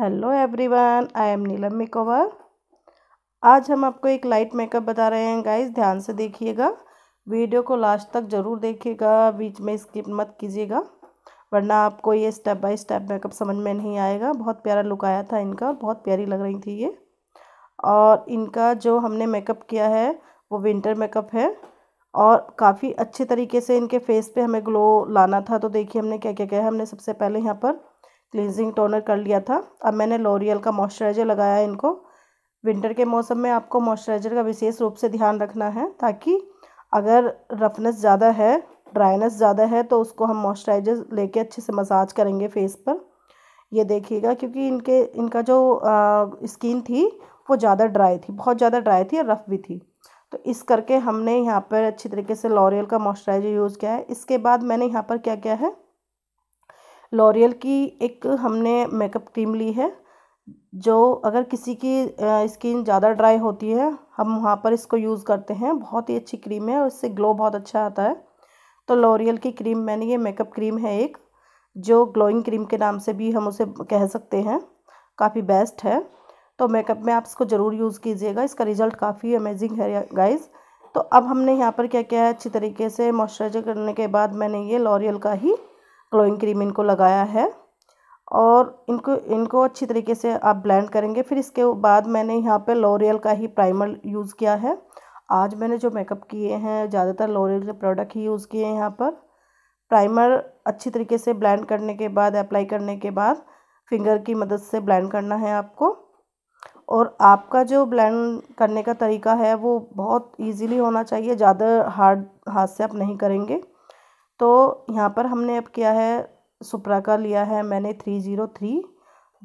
hello everyone I am Neelam makeover आज हम आपको एक लाइट मेकअप बता रहे हैं गाइस ध्यान से देखिएगा वीडियो को लास्ट तक ज़रूर देखिएगा बीच में स्किप मत कीजिएगा वरना आपको ये स्टेप बाय स्टेप मेकअप समझ में नहीं आएगा बहुत प्यारा लुक आया था इनका बहुत प्यारी लग रही थी ये और इनका जो हमने मेकअप किया है वो विंटर मेकअप है और काफ़ी अच्छे तरीके से इनके फेस पे हमें ग्लो लाना था तो देखिए हमने क्या क्या किया है हमने सबसे पहले यहाँ पर क्लिनजिंग टोनर कर लिया था अब मैंने लोरियल का मॉइस्चराइज़र लगाया इनको विंटर के मौसम में आपको मॉइस्चराइज़र का विशेष रूप से ध्यान रखना है ताकि अगर रफनेस ज़्यादा है ड्राइनेस ज़्यादा है तो उसको हम मॉइस्चराइज़र लेके अच्छे से मसाज करेंगे फेस पर ये देखिएगा क्योंकि इनके इनका जो स्किन थी वो ज़्यादा ड्राई थी बहुत ज़्यादा ड्राई थी और रफ़ भी थी तो इस करके हमने यहाँ पर अच्छी तरीके से लॉरियल का मॉइस्चराइज़र यूज़ किया है इसके बाद मैंने यहाँ पर क्या किया है लॉरियल की एक हमने मेकअप क्रीम ली है जो अगर किसी की स्किन ज़्यादा ड्राई होती है हम वहाँ पर इसको यूज़ करते हैं बहुत ही अच्छी क्रीम है और इससे ग्लो बहुत अच्छा आता है तो लॉरियल की क्रीम मैंने ये मेकअप क्रीम है एक जो ग्लोइंग क्रीम के नाम से भी हम उसे कह सकते हैं काफ़ी बेस्ट है तो मेकअप में आप इसको ज़रूर यूज़ कीजिएगा इसका रिज़ल्ट काफ़ी अमेजिंग है गाइज़ तो अब हमने यहाँ पर क्या किया है अच्छी तरीके से मॉइस्चराइजर करने के बाद मैंने ये लॉरियल का ही ग्लोइंग क्रीम इनको लगाया है और इनको इनको अच्छी तरीके से आप ब्लेंड करेंगे फिर इसके बाद मैंने यहाँ पे लॉरियल का ही प्राइमर यूज़ किया है आज मैंने जो मेकअप किए हैं ज़्यादातर लॉरियल के प्रोडक्ट ही यूज़ किए हैं यहाँ पर प्राइमर अच्छी तरीके से ब्लेंड करने के बाद अप्लाई करने के बाद फिंगर की मदद से ब्लेंड करना है आपको और आपका जो ब्लेंड करने का तरीका है वो बहुत इजीली होना चाहिए ज़्यादा हार्ड हाथ से आप नहीं करेंगे तो यहाँ पर हमने अब किया है सुप्रा का लिया है मैंने थ्री ज़ीरो थ्री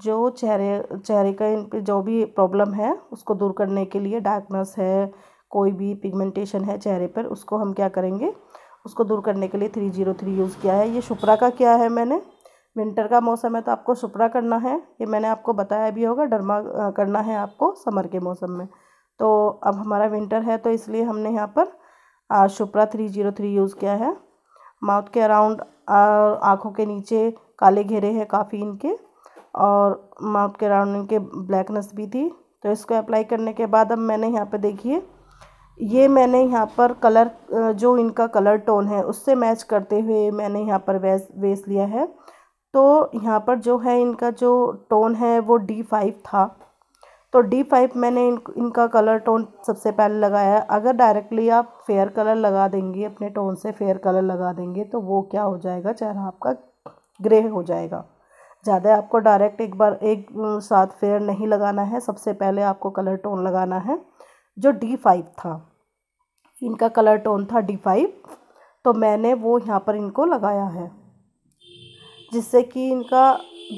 जो चेहरे चेहरे का जो भी प्रॉब्लम है उसको दूर करने के लिए डार्कनेस है कोई भी पिगमेंटेशन है चेहरे पर उसको हम क्या करेंगे उसको दूर करने के लिए थ्री जीरो थ्री यूज़ किया है ये सुप्रा का किया है मैंने विंटर का मौसम है तो आपको सुप्रा करना है ये मैंने आपको बताया भी होगा डरमा करना है आपको समर के मौसम में तो अब हमारा विंटर है तो इसलिए हमने यहाँ पर Supra three zero three use किया है माउथ के अराउंड आँखों के नीचे काले घेरे हैं काफ़ी इनके और माउथ के अराउंड इनके ब्लैकनेस भी थी तो इसको अप्लाई करने के बाद अब मैंने यहाँ पे देखिए ये मैंने यहाँ पर कलर जो इनका कलर टोन है उससे मैच करते हुए मैंने यहाँ पर वेस वेस लिया है तो यहाँ पर जो है इनका जो टोन है वो डी फाइव था तो डी फाइव मैंने इन इनका कलर टोन सबसे पहले लगाया है अगर डायरेक्टली आप फेयर कलर लगा देंगे अपने टोन से फेयर कलर लगा देंगे तो वो क्या हो जाएगा चेहरा आपका ग्रे हो जाएगा ज़्यादा आपको डायरेक्ट एक बार एक साथ फेयर नहीं लगाना है सबसे पहले आपको कलर टोन लगाना है जो डी फाइव था इनका कलर टोन था डी फाइव तो मैंने वो यहाँ पर इनको लगाया है जिससे कि इनका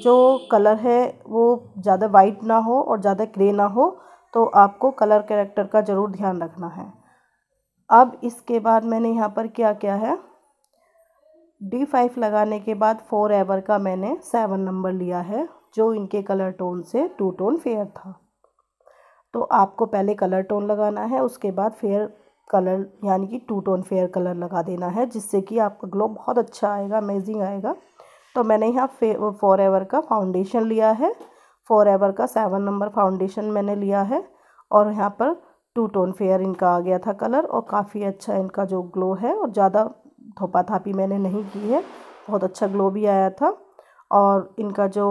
जो कलर है वो ज़्यादा वाइट ना हो और ज़्यादा ग्रे ना हो तो आपको कलर करेक्टर का ज़रूर ध्यान रखना है अब इसके बाद मैंने यहाँ पर क्या क्या है डी फाइव लगाने के बाद फोर एवर का मैंने सेवन नंबर लिया है जो इनके कलर टोन से टू टोन फेयर था तो आपको पहले कलर टोन लगाना है उसके बाद फेयर कलर यानी कि टू टोन फेयर कलर लगा देना है जिससे कि आपका ग्लो बहुत अच्छा आएगा अमेजिंग आएगा तो मैंने यहाँ फोर एवर का फाउंडेशन लिया है फॉर एवर का सेवन नंबर फाउंडेशन मैंने लिया है और यहाँ पर टू टोन फेयर इनका आ गया था कलर और काफ़ी अच्छा इनका जो ग्लो है और ज़्यादा धोपा थापी मैंने नहीं की है बहुत अच्छा ग्लो भी आया था और इनका जो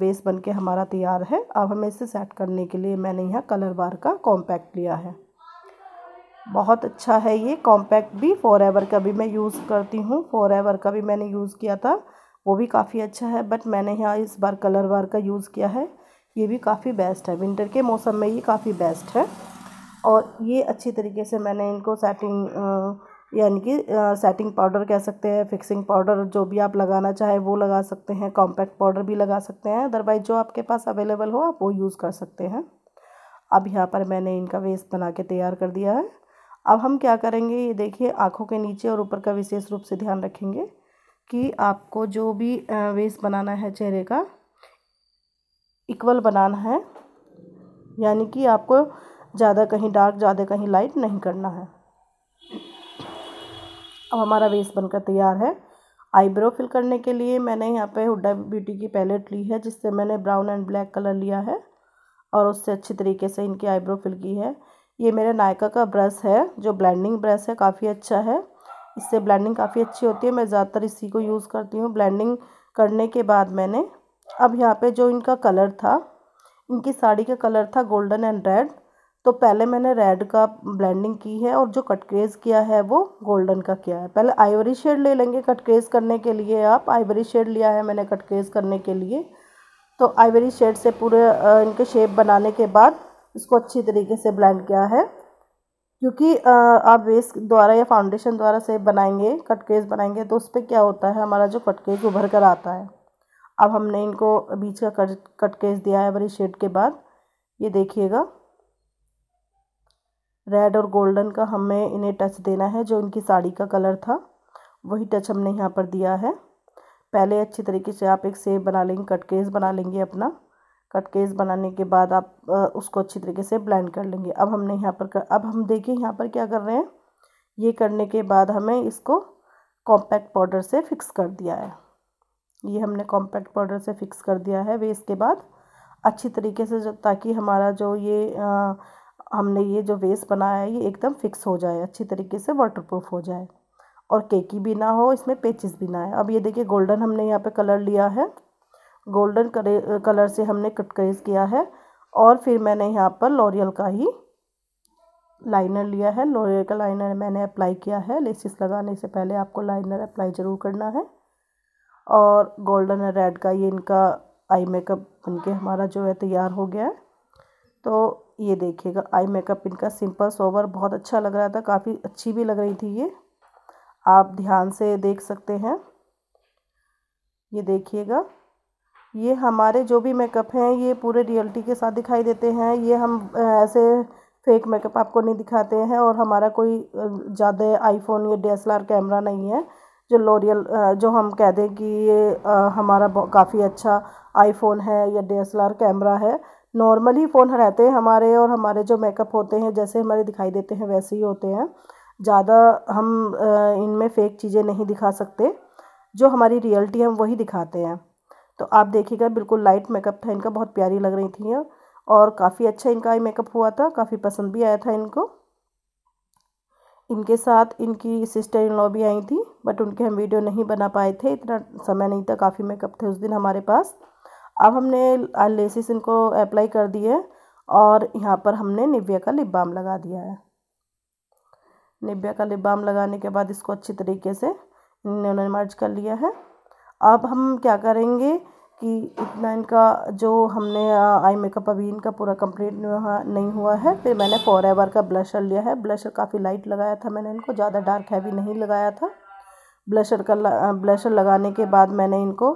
बेस बन के हमारा तैयार है अब हमें इसे सेट करने के लिए मैंने यहाँ कलर बार का कॉम्पैक्ट लिया है बहुत अच्छा है ये कॉम्पैक्ट भी फॉर एवर का भी मैं यूज़ करती हूँ फॉर एवर का भी मैंने यूज़ किया था वो भी काफ़ी अच्छा है बट मैंने यहाँ इस बार कलर बार का यूज़ किया है ये भी काफ़ी बेस्ट है विंटर के मौसम में ये काफ़ी बेस्ट है और ये अच्छी तरीके से मैंने इनको सेटिंग यानी कि सेटिंग पाउडर कह सकते हैं फिक्सिंग पाउडर जो भी आप लगाना चाहे वो लगा सकते हैं कॉम्पैक्ट पाउडर भी लगा सकते हैं अदरवाइज जो आपके पास अवेलेबल हो आप वो यूज़ कर सकते हैं अब यहाँ पर मैंने इनका वेस्ट बना के तैयार कर दिया है अब हम क्या करेंगे ये देखिए आँखों के नीचे और ऊपर का विशेष रूप से ध्यान रखेंगे कि आपको जो भी वेस बनाना है चेहरे का इक्वल बनाना है यानी कि आपको ज़्यादा कहीं डार्क ज़्यादा कहीं लाइट नहीं करना है अब हमारा वेस बनकर तैयार है आईब्रो फिल करने के लिए मैंने यहाँ पे हुडा ब्यूटी की पैलेट ली है जिससे मैंने ब्राउन एंड ब्लैक कलर लिया है और उससे अच्छी तरीके से इनकी आईब्रो फिल की है ये मेरे नायका का ब्रश है जो ब्लेंडिंग ब्रश है काफ़ी अच्छा है इससे ब्लेंडिंग काफ़ी अच्छी होती है मैं ज़्यादातर इसी को यूज़ करती हूँ ब्लेंडिंग करने के बाद मैंने अब यहाँ पे जो इनका कलर था इनकी साड़ी का कलर था गोल्डन एंड रेड तो पहले मैंने रेड का ब्लेंडिंग की है और जो कटक्रेज़ किया है वो गोल्डन का किया है पहले आइवरी शेड ले लेंगे कटक्रेज़ करने के लिए आप आइवरी शेड लिया है मैंने कटक्रेज़ करने के लिए तो आइवरी शेड से पूरे इनके शेप बनाने के बाद इसको अच्छी तरीके से ब्लेंड किया है क्योंकि आप वेस्ट द्वारा या फाउंडेशन द्वारा से बनाएंगे कटकेस बनाएंगे तो उस पर क्या होता है हमारा जो कटकेस उभर कर आता है अब हमने इनको बीच का कट कटकेस दिया है बड़ी शेड के बाद ये देखिएगा रेड और गोल्डन का हमें इन्हें टच देना है जो इनकी साड़ी का कलर था वही टच हमने यहाँ पर दिया है पहले अच्छी तरीके से आप एक सेब बना लेंगे कटकेस बना लेंगे अपना कट केस बनाने के बाद आप उसको अच्छी तरीके से ब्लेंड कर लेंगे अब हमने यहाँ पर कर, अब हम देखिए यहाँ पर क्या कर रहे हैं ये करने के बाद हमें इसको कॉम्पैक्ट पाउडर से फिक्स कर दिया है ये हमने कॉम्पैक्ट पाउडर से फिक्स कर दिया है वे इसके बाद अच्छी तरीके से जो ताकि हमारा जो ये आ, हमने ये जो वेस बनाया है ये एकदम फिक्स हो जाए अच्छी तरीके से वाटरप्रूफ हो जाए और केकी भी ना हो इसमें पेचिस भी ना आए अब ये देखिए गोल्डन हमने यहाँ पे कलर लिया है गोल्डन कलर से हमने कटकेज किया है और फिर मैंने यहाँ पर लॉरियल का ही लाइनर लिया है लॉरियल का लाइनर मैंने अप्लाई किया है लेसिस लगाने से पहले आपको लाइनर अप्लाई ज़रूर करना है और गोल्डन और रेड का ये इनका आई मेकअप बनके हमारा जो है तैयार हो गया है तो ये देखिएगा आई मेकअप इनका सिंपल सोवर बहुत अच्छा लग रहा था काफ़ी अच्छी भी लग रही थी ये आप ध्यान से देख सकते हैं ये देखिएगा ये हमारे जो भी मेकअप हैं ये पूरे रियलिटी के साथ दिखाई देते हैं ये हम ऐसे फेक मेकअप आपको नहीं दिखाते हैं और हमारा कोई ज़्यादा आईफोन या डी कैमरा नहीं है जो लोरियल जो हम कह दें कि ये हमारा काफ़ी अच्छा आईफोन है या डी कैमरा है नॉर्मल ही फ़ोन रहते हैं हमारे और हमारे जो मेकअप होते हैं जैसे हमारे दिखाई देते हैं वैसे ही होते हैं ज़्यादा हम इनमें फ़ेक चीज़ें नहीं दिखा सकते जो हमारी रियलिटी है हम वही दिखाते हैं तो आप देखिएगा बिल्कुल लाइट मेकअप था इनका बहुत प्यारी लग रही थी और काफ़ी अच्छा इनका आई मेकअप हुआ था काफ़ी पसंद भी आया था इनको इनके साथ इनकी सिस्टर इन लॉ भी आई थी बट उनके हम वीडियो नहीं बना पाए थे इतना समय नहीं था काफ़ी मेकअप थे उस दिन हमारे पास अब हमने लेसिस इनको अप्लाई कर दिए और यहाँ पर हमने निव्या का लिप बाम लगा दिया है निव्या का लिप बाम लगाने के बाद इसको अच्छी तरीके से इन्होंने मर्ज कर लिया है अब हम क्या करेंगे कि इतना इनका जो हमने आई मेकअप अभी इनका पूरा कंप्लीट नहीं हुआ है फिर मैंने फॉर एवर का ब्लशर लिया है ब्लशर काफ़ी लाइट लगाया था मैंने इनको ज़्यादा डार्क हैवी नहीं लगाया था ब्लशर का ब्लशर लगाने के बाद मैंने इनको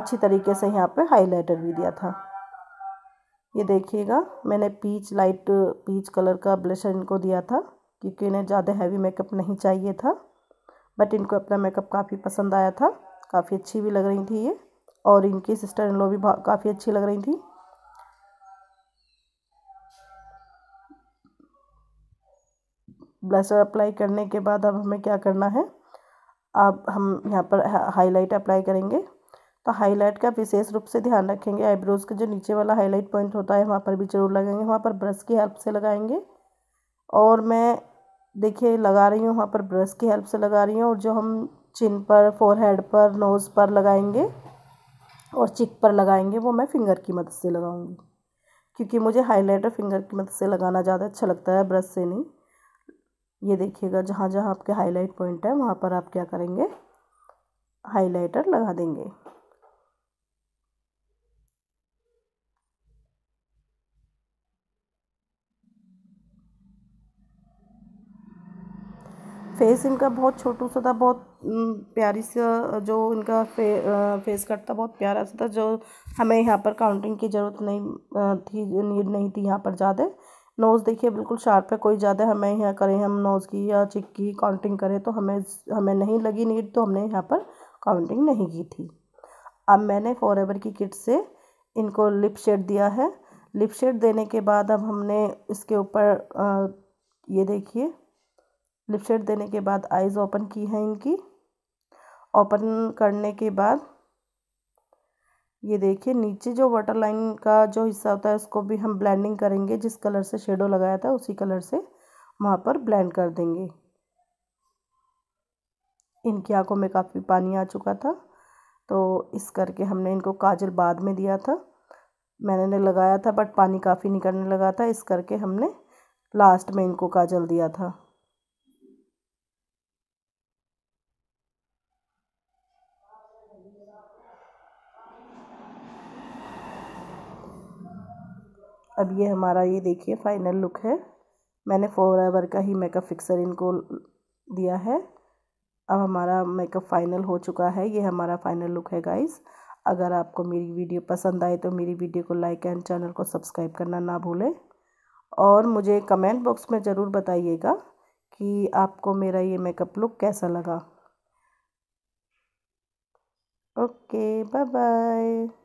अच्छी तरीके से यहाँ पे हाइलाइटर भी दिया था ये देखिएगा मैंने पीच लाइट पीच कलर का ब्लशर इनको दिया था क्योंकि इन्हें ज़्यादा हैवी मेकअप नहीं चाहिए था बट इनको अपना मेकअप काफ़ी पसंद आया था काफ़ी अच्छी भी लग रही थी ये और इनकी सिस्टर इन लॉ भी काफ़ी अच्छी लग रही थी ब्लशर अप्लाई करने के बाद अब हमें क्या करना है अब हम यहाँ पर हाईलाइट अप्लाई करेंगे तो हाईलाइट का विशेष रूप से ध्यान रखेंगे आईब्रोज़ का जो नीचे वाला हाईलाइट पॉइंट होता है वहाँ पर भी जरूर लगाएंगे वहाँ पर ब्रश की हेल्प से लगाएंगे और मैं देखिए लगा रही हूँ वहाँ पर ब्रश की हेल्प से लगा रही हूँ और जो हम चिन पर फोरहेड पर नोज़ पर लगाएंगे और चिक पर लगाएंगे वो मैं फिंगर की मदद से लगाऊंगी क्योंकि मुझे हाइलाइटर फिंगर की मदद से लगाना ज़्यादा अच्छा लगता है ब्रश से नहीं ये देखिएगा जहाँ जहाँ आपके हाईलाइट पॉइंट है वहाँ पर आप क्या करेंगे हाईलाइटर लगा देंगे फेस इनका बहुत छोटू सा था बहुत प्यारी सा जो इनका फे फेस कट था बहुत प्यारा सा था जो हमें यहाँ पर काउंटिंग की ज़रूरत नहीं थी नीड नहीं थी यहाँ पर ज़्यादा नोज़ देखिए बिल्कुल शार्प है कोई ज़्यादा हमें यहाँ करें हम नोज़ की या चिक की काउंटिंग करें तो हमें हमें नहीं लगी नीड तो हमने यहाँ पर काउंटिंग नहीं की थी अब मैंने फॉर एवर की किट से इनको लिप शेड दिया है लिप शेड देने के बाद अब हमने इसके ऊपर ये देखिए लिप शेड देने के बाद आइज़ ओपन की है इनकी ओपन करने के बाद ये देखिए नीचे जो वाटर लाइन का जो हिस्सा होता है उसको भी हम ब्लेंडिंग करेंगे जिस कलर से शेडो लगाया था उसी कलर से वहाँ पर ब्लेंड कर देंगे इनकी आंखों में काफ़ी पानी आ चुका था तो इस करके हमने इनको काजल बाद में दिया था मैंने लगाया था बट पानी काफ़ी निकलने लगा था इस करके हमने लास्ट में इनको काजल दिया था अब ये हमारा ये देखिए फाइनल लुक है मैंने फोर आवर का ही मेकअप फिक्सर इनको दिया है अब हमारा मेकअप फाइनल हो चुका है ये हमारा फाइनल लुक है गाइस अगर आपको मेरी वीडियो पसंद आए तो मेरी वीडियो को लाइक एंड चैनल को सब्सक्राइब करना ना भूलें और मुझे कमेंट बॉक्स में ज़रूर बताइएगा कि आपको मेरा ये मेकअप लुक कैसा लगा ओके बाय बाय